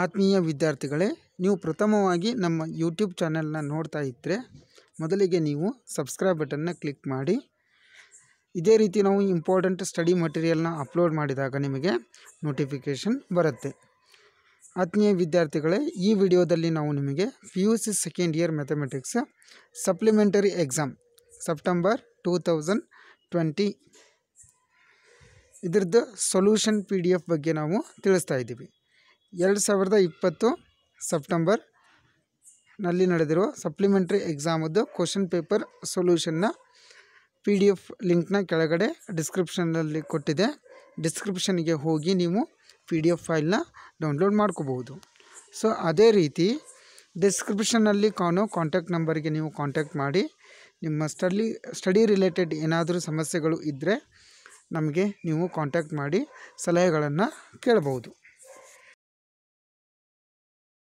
ಆತ್ಮೀಯ ವಿದ್ಯಾರ್ಥಿಗಳೇ ನೀವು ಪ್ರಥಮವಾಗಿ ನಮ್ಮ ಯೂಟ್ಯೂಬ್ ಚಾನೆಲ್ನ ನೋಡ್ತಾ ಇದ್ದರೆ ಮೊದಲಿಗೆ ನೀವು ಸಬ್ಸ್ಕ್ರೈಬ್ ಬಟನ್ನ ಕ್ಲಿಕ್ ಮಾಡಿ ಇದೇ ರೀತಿ ನಾವು ಇಂಪಾರ್ಟೆಂಟ್ ಸ್ಟಡಿ ಮಟೀರಿಯಲ್ನ ಅಪ್ಲೋಡ್ ಮಾಡಿದಾಗ ನಿಮಗೆ ನೋಟಿಫಿಕೇಷನ್ ಬರುತ್ತೆ ಆತ್ಮೀಯ ವಿದ್ಯಾರ್ಥಿಗಳೇ ಈ ವಿಡಿಯೋದಲ್ಲಿ ನಾವು ನಿಮಗೆ P U C second year mathematics supplementary exam September two thousand twenty ಇದ್ರದ್ದು ಸೊಲ್ಯೂಷನ್ ಪಿ ಡಿ ಎಫ್ ಬಗ್ಗೆ ನಾವು ತಿಳಿಸ್ತಾ ಇದ್ದೀವಿ ಎರಡು ಸಾವಿರದ ಇಪ್ಪತ್ತು ಸೆಪ್ಟೆಂಬರ್ ನಡೆದಿರುವ ಸಪ್ಲಿಮೆಂಟ್ರಿ ಎಕ್ಸಾಮದ್ದು ಕ್ವಶನ್ ಪೇಪರ್ ಸೊಲ್ಯೂಷನ್ನ ಪಿ ಡಿ ಎಫ್ ಲಿಂಕ್ನ ಕೆಳಗಡೆ ಡಿಸ್ಕ್ರಿಪ್ಷನ್ನಲ್ಲಿ ಕೊಟ್ಟಿದೆ ಡಿಸ್ಕ್ರಿಪ್ಷನ್ಗೆ ಹೋಗಿ ನೀವು ಪಿ ಡಿ ಎಫ್ ಫೈಲ್ನ ಡೌನ್ಲೋಡ್ ಮಾಡ್ಕೋಬಹುದು ಸೊ ಅದೇ ರೀತಿ ಡಿಸ್ಕ್ರಿಪ್ಷನ್ನಲ್ಲಿ ಕಾಣೋ ಕಾಂಟ್ಯಾಕ್ಟ್ ನಂಬರ್ಗೆ ನೀವು ಕಾಂಟ್ಯಾಕ್ಟ್ ಮಾಡಿ ನಿಮ್ಮ ಸ್ಟಡಿ ಸ್ಟಡಿ ರಿಲೇಟೆಡ್ ಏನಾದರೂ ಸಮಸ್ಯೆಗಳು ಇದ್ದರೆ ನಮಗೆ ನೀವು ಕಾಂಟ್ಯಾಕ್ಟ್ ಮಾಡಿ ಸಲಹೆಗಳನ್ನು ಕೇಳಬಹುದು